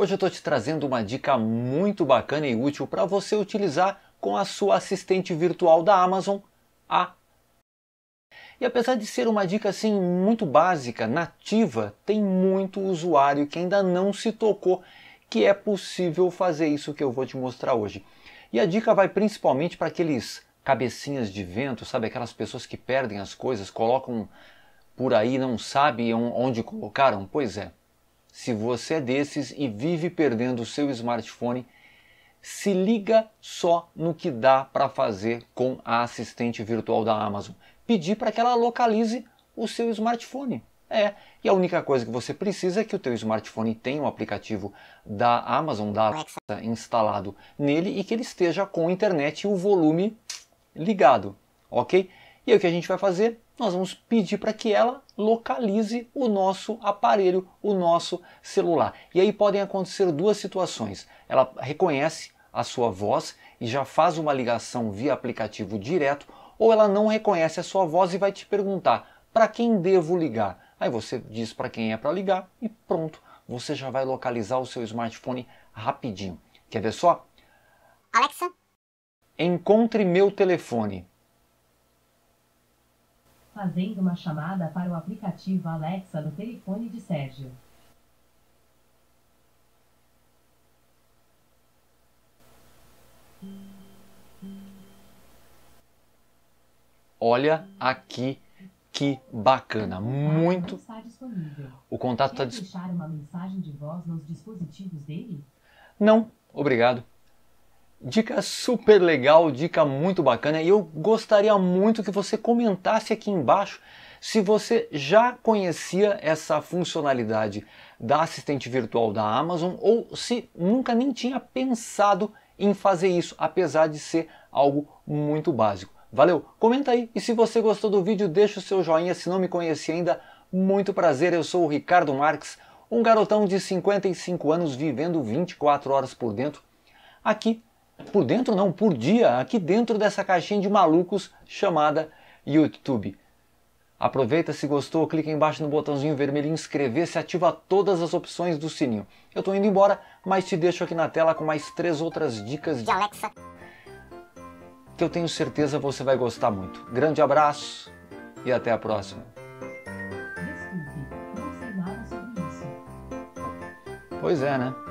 Hoje eu estou te trazendo uma dica muito bacana e útil para você utilizar com a sua assistente virtual da Amazon, a e apesar de ser uma dica assim muito básica, nativa, tem muito usuário que ainda não se tocou que é possível fazer isso que eu vou te mostrar hoje. E a dica vai principalmente para aqueles cabecinhas de vento, sabe aquelas pessoas que perdem as coisas, colocam por aí não sabem onde colocaram? Pois é. Se você é desses e vive perdendo o seu smartphone, se liga só no que dá para fazer com a assistente virtual da Amazon. Pedir para que ela localize o seu smartphone. É, e a única coisa que você precisa é que o teu smartphone tenha o um aplicativo da Amazon, da Alexa, instalado nele e que ele esteja com a internet e o volume ligado, ok? E aí, o que a gente vai fazer? Nós vamos pedir para que ela localize o nosso aparelho, o nosso celular. E aí podem acontecer duas situações. Ela reconhece a sua voz e já faz uma ligação via aplicativo direto, ou ela não reconhece a sua voz e vai te perguntar: "Para quem devo ligar?". Aí você diz para quem é para ligar e pronto, você já vai localizar o seu smartphone rapidinho. Quer ver só? Alexa, encontre meu telefone fazendo uma chamada para o aplicativo Alexa do telefone de Sérgio. Olha aqui que bacana, muito. O contato está disponível. Quer tá deixar uma mensagem de voz nos dispositivos dele? Não, obrigado. Dica super legal, dica muito bacana e eu gostaria muito que você comentasse aqui embaixo se você já conhecia essa funcionalidade da assistente virtual da Amazon ou se nunca nem tinha pensado em fazer isso, apesar de ser algo muito básico. Valeu, comenta aí e se você gostou do vídeo, deixa o seu joinha. Se não me conhece ainda, muito prazer, eu sou o Ricardo Marques, um garotão de 55 anos vivendo 24 horas por dentro aqui por dentro não, por dia, aqui dentro dessa caixinha de malucos chamada YouTube. Aproveita, se gostou, clica embaixo no botãozinho vermelho inscrever-se, ativa todas as opções do sininho. Eu estou indo embora, mas te deixo aqui na tela com mais três outras dicas de Alexa que eu tenho certeza você vai gostar muito. Grande abraço e até a próxima. Pois é, né?